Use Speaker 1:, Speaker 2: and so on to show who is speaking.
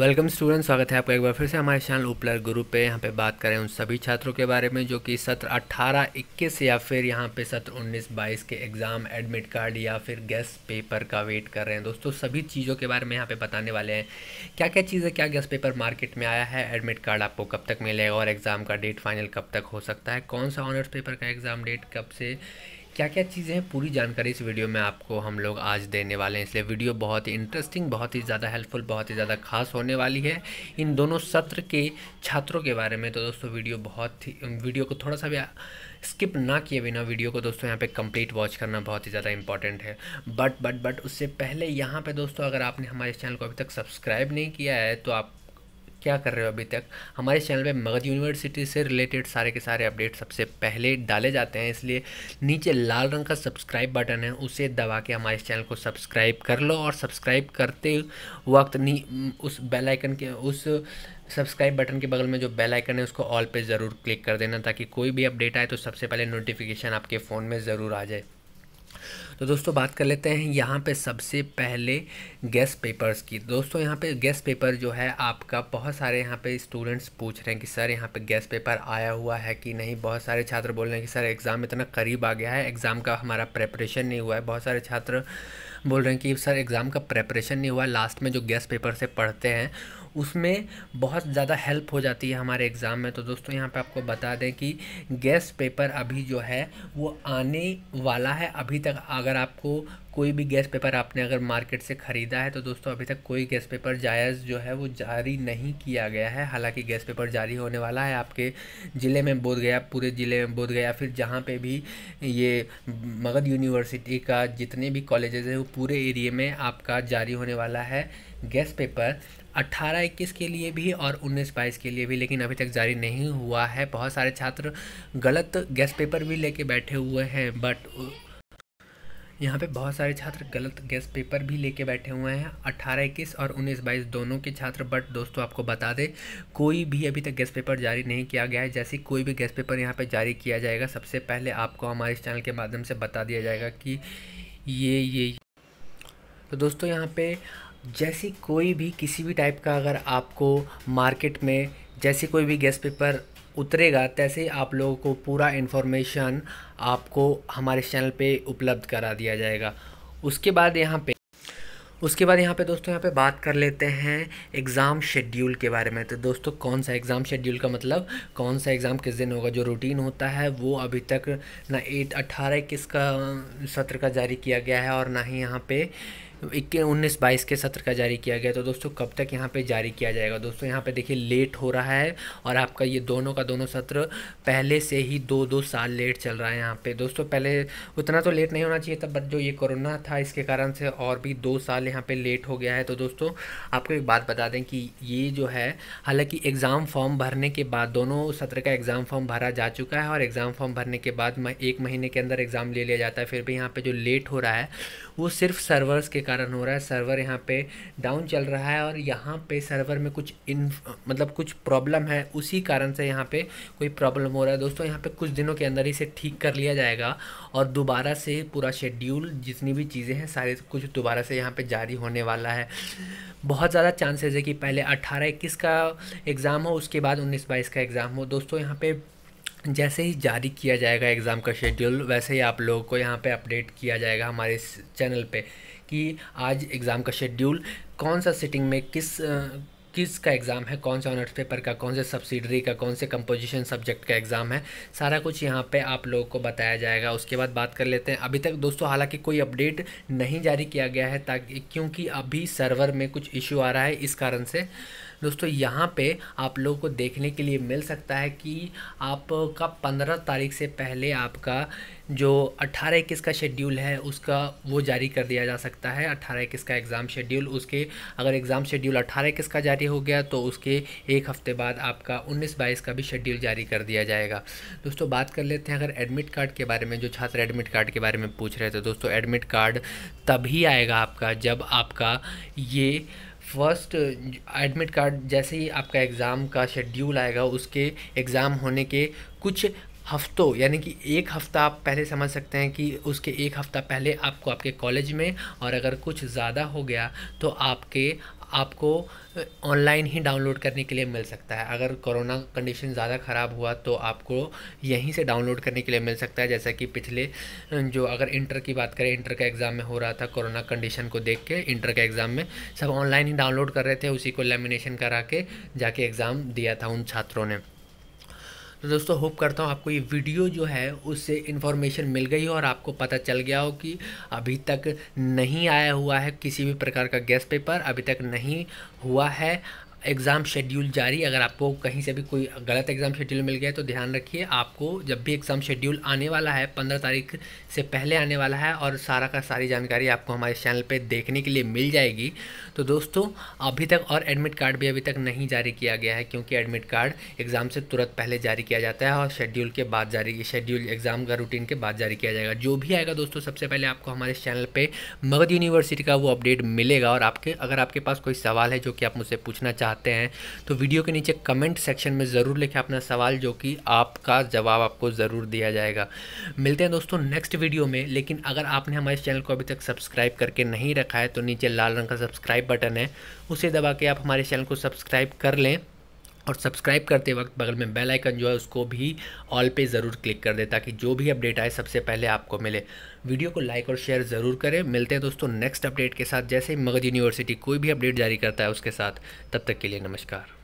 Speaker 1: welcome student स्वागत है आपका एक बार फिर से हमारे चैनल उपलर ग्रुप पे यहाँ पे बात करें उन सभी छात्रों के बारे में जो कि सत्र 18, 21 या फिर यहाँ पे सत्र 19, 22 के एग्ज़ाम एडमिट कार्ड या फिर गेस्ट पेपर का वेट कर रहे हैं दोस्तों सभी चीज़ों के बारे में यहाँ पे बताने वाले हैं क्या क्या चीज़ें क्या गेस्ट पेपर मार्केट में आया है एडमिट कार्ड आपको कब तक मिलेगा और एग्ज़ाम का डेट फाइनल कब तक हो सकता है कौन सा ऑनर्स पेपर का एग्ज़ाम डेट कब से क्या क्या चीज़ें हैं पूरी जानकारी इस वीडियो में आपको हम लोग आज देने वाले हैं इसलिए वीडियो बहुत ही इंटरेस्टिंग बहुत ही ज़्यादा हेल्पफुल बहुत ही ज़्यादा खास होने वाली है इन दोनों सत्र के छात्रों के बारे में तो दोस्तों वीडियो बहुत ही वीडियो को थोड़ा सा भी स्किप ना किए बिना वीडियो को दोस्तों यहाँ पे कंप्लीट वॉच करना बहुत ही ज़्यादा इंपॉर्टेंट है बट बट बट उससे पहले यहाँ पे दोस्तों अगर आपने हमारे चैनल को अभी तक सब्सक्राइब नहीं किया है तो आप क्या कर रहे हो अभी तक हमारे चैनल पे मगध यूनिवर्सिटी से रिलेटेड सारे के सारे अपडेट सबसे पहले डाले जाते हैं इसलिए नीचे लाल रंग का सब्सक्राइब बटन है उसे दबा के हमारे चैनल को सब्सक्राइब कर लो और सब्सक्राइब करते वक्त नी उस बेलाइकन के उस सब्सक्राइब बटन के बगल में जो बेल आइकन है उसको ऑल पे ज़रूर क्लिक कर देना ताकि कोई भी अपडेट आए तो सबसे पहले नोटिफिकेशन आपके फ़ोन में ज़रूर आ जाए तो दोस्तों बात कर लेते हैं यहाँ पे सबसे पहले गेस्ट पेपर्स की दोस्तों यहाँ पे गेस्ट पेपर जो है आपका बहुत सारे यहाँ पे स्टूडेंट्स पूछ रहे हैं कि सर यहाँ पे गेस्ट पेपर आया हुआ है कि नहीं बहुत सारे छात्र बोल रहे हैं कि सर एग्ज़ाम इतना करीब आ गया है एग्ज़ाम का हमारा प्रेपरेशन नहीं हुआ है बहुत सारे छात्र बोल रहे हैं कि सर एग्ज़ाम का प्रेपरेशन नहीं हुआ लास्ट में जो गेस्ट पेपर से पढ़ते हैं उसमें बहुत ज़्यादा हेल्प हो जाती है हमारे एग्ज़ाम में तो दोस्तों यहाँ पे आपको बता दें कि गेस्ट पेपर अभी जो है वो आने वाला है अभी तक अगर आपको कोई भी गैस पेपर आपने अगर मार्केट से ख़रीदा है तो दोस्तों अभी तक कोई गैस पेपर जायज़ जो है वो जारी नहीं किया गया है हालांकि गैस पेपर जारी होने वाला है आपके ज़िले में बोध गया पूरे ज़िले में बोध गया फिर जहाँ पे भी ये मगध यूनिवर्सिटी का जितने भी कॉलेजेस हैं वो पूरे एरिए में आपका जारी होने वाला है गैस पेपर अट्ठारह इक्कीस के लिए भी और उन्नीस बाईस के लिए भी लेकिन अभी तक जारी नहीं हुआ है बहुत सारे छात्र गलत गैस पेपर भी लेके बैठे हुए हैं बट यहाँ पे बहुत सारे छात्र गलत गेस्ट पेपर भी लेके बैठे हुए हैं अट्ठारह इक्कीस और उन्नीस बाईस दोनों के छात्र बट दोस्तों आपको बता दें कोई भी अभी तक गेस्ट पेपर जारी नहीं किया गया है जैसे कोई भी गेस्ट पेपर यहाँ पे जारी किया जाएगा सबसे पहले आपको हमारे इस चैनल के माध्यम से बता दिया जाएगा कि ये ये तो दोस्तों यहाँ पर जैसी कोई भी किसी भी टाइप का अगर आपको मार्केट में जैसे कोई भी गेस्ट पेपर उतरेगा तैसे आप लोगों को पूरा इन्फॉर्मेशन आपको हमारे चैनल पे उपलब्ध करा दिया जाएगा उसके बाद यहाँ पे उसके बाद यहाँ पे दोस्तों यहाँ पे बात कर लेते हैं एग्ज़ाम शेड्यूल के बारे में तो दोस्तों कौन सा एग्ज़ाम शेड्यूल का मतलब कौन सा एग्ज़ाम किस दिन होगा जो रूटीन होता है वो अभी तक ना एट अट्ठारह इक्कीस का सत्र का जारी किया गया है और ना ही यहाँ पर इक्कीस उन्नीस बाईस के सत्र का जारी किया गया तो दोस्तों कब तक यहाँ पे जारी किया जाएगा दोस्तों यहाँ पे देखिए लेट हो रहा है और आपका ये दोनों का दोनों सत्र पहले से ही दो दो साल लेट चल रहा है यहाँ पे दोस्तों पहले उतना तो लेट नहीं होना चाहिए था बट जो ये कोरोना था इसके कारण से और भी दो साल यहाँ पर लेट हो गया है तो दोस्तों आपको एक बात बता दें कि ये जो है हालाँकि एग्ज़ाम फॉर्म भरने के बाद दोनों सत्र का एग्ज़ाम फॉर्म भरा जा चुका है और एग्ज़ाम फॉर्म भरने के बाद एक महीने के अंदर एग्ज़ाम ले लिया जाता है फिर भी यहाँ पर जो लेट हो रहा है वो सिर्फ सर्वर्स के कारण कारण हो रहा है सर्वर यहाँ पे डाउन चल रहा है और यहाँ पे सर्वर में कुछ इन मतलब कुछ प्रॉब्लम है उसी कारण से यहाँ पे कोई प्रॉब्लम हो रहा है दोस्तों यहाँ पे कुछ दिनों के अंदर ही इसे ठीक कर लिया जाएगा और दोबारा से पूरा शेड्यूल जितनी भी चीज़ें हैं सारे कुछ दोबारा से यहाँ पर जारी होने वाला है बहुत ज़्यादा चांसेज है कि पहले अट्ठारह इक्कीस का एग्ज़ाम हो उसके बाद उन्नीस बाईस का एग्ज़ाम हो दोस्तों यहाँ पर जैसे ही जारी किया जाएगा एग्ज़ाम का शेड्यूल वैसे ही आप लोगों को यहाँ पे अपडेट किया जाएगा हमारे इस चैनल पे कि आज एग्ज़ाम का शेड्यूल कौन सा सिटिंग में किस किस का एग्ज़ाम है कौन से ऑनर्स पेपर का कौन से सब्सिडरी का कौन से कंपोजिशन सब्जेक्ट का एग्ज़ाम है सारा कुछ यहाँ पे आप लोगों को बताया जाएगा उसके बाद बात कर लेते हैं अभी तक दोस्तों हालांकि कोई अपडेट नहीं जारी किया गया है ताकि क्योंकि अभी सर्वर में कुछ इशू आ रहा है इस कारण से दोस्तों यहाँ पे आप लोगों को देखने के लिए मिल सकता है कि आपका पंद्रह तारीख से पहले आपका जो अट्ठारह इक्कीस का शेड्यूल है उसका वो जारी कर दिया जा सकता है अट्ठारह इक्कीस का एग्ज़ाम शेड्यूल उसके अगर एग्ज़ाम शेड्यूल अट्ठारह इक्कीस का जारी हो गया तो उसके एक हफ़्ते बाद आपका उन्नीस बाईस का भी शेड्यूल जारी कर दिया जाएगा दोस्तों बात कर लेते हैं अगर एडमिट कार्ड के बारे में जो छात्र एडमिट कार्ड के बारे में पूछ रहे थे दोस्तों एडमिट कार्ड तभी आएगा आपका जब आपका ये फर्स्ट एडमिट कार्ड जैसे ही आपका एग्ज़ाम का शेड्यूल आएगा उसके एग्ज़ाम होने के कुछ हफ्तों यानी कि एक हफ़्ता आप पहले समझ सकते हैं कि उसके एक हफ़्ता पहले आपको आपके कॉलेज में और अगर कुछ ज़्यादा हो गया तो आपके आपको ऑनलाइन ही डाउनलोड करने के लिए मिल सकता है अगर कोरोना कंडीशन ज़्यादा ख़राब हुआ तो आपको यहीं से डाउनलोड करने के लिए मिल सकता है जैसा कि पिछले जो अगर इंटर की बात करें इंटर का एग्ज़ाम में हो रहा था कोरोना कंडीशन को देख के इंटर का एग्ज़ाम में सब ऑनलाइन ही डाउनलोड कर रहे थे उसी को लेमिनेशन करा के जाके एग्ज़ाम दिया था उन छात्रों ने तो दोस्तों होप करता हूँ आपको ये वीडियो जो है उससे इन्फॉर्मेशन मिल गई हो और आपको पता चल गया हो कि अभी तक नहीं आया हुआ है किसी भी प्रकार का गैस पेपर अभी तक नहीं हुआ है एग्ज़ाम शेड्यूल जारी अगर आपको कहीं से भी कोई गलत एग्ज़ाम शेड्यूल मिल गया तो ध्यान रखिए आपको जब भी एग्ज़ाम शेड्यूल आने वाला है पंद्रह तारीख से पहले आने वाला है और सारा का सारी जानकारी आपको हमारे चैनल पे देखने के लिए मिल जाएगी तो दोस्तों अभी तक और एडमिट कार्ड भी अभी तक नहीं जारी किया गया है क्योंकि एडमिट कार्ड एग्ज़ाम से तुरंत पहले जारी किया जाता है और शेड्यूल के बाद जारी शेड्यूल एग्ज़ाम का रूटीन के बाद जारी किया जाएगा जो भी आएगा दोस्तों सबसे पहले आपको हमारे चैनल पर मगध यूनिवर्सिटी का वो अपडेट मिलेगा और आपके अगर आपके पास कोई सवाल है जो कि आप मुझसे पूछना चाहते चाहते हैं तो वीडियो के नीचे कमेंट सेक्शन में ज़रूर लिखें अपना सवाल जो कि आपका जवाब आपको ज़रूर दिया जाएगा मिलते हैं दोस्तों नेक्स्ट वीडियो में लेकिन अगर आपने हमारे चैनल को अभी तक सब्सक्राइब करके नहीं रखा है तो नीचे लाल रंग का सब्सक्राइब बटन है उसे दबा के आप हमारे चैनल को सब्सक्राइब कर लें और सब्सक्राइब करते वक्त बगल में बेल आइकन जो है उसको भी ऑल पे ज़रूर क्लिक कर दे ताकि जो भी अपडेट आए सबसे पहले आपको मिले वीडियो को लाइक और शेयर ज़रूर करें मिलते हैं दोस्तों नेक्स्ट अपडेट के साथ जैसे ही मगध यूनिवर्सिटी कोई भी अपडेट जारी करता है उसके साथ तब तक के लिए नमस्कार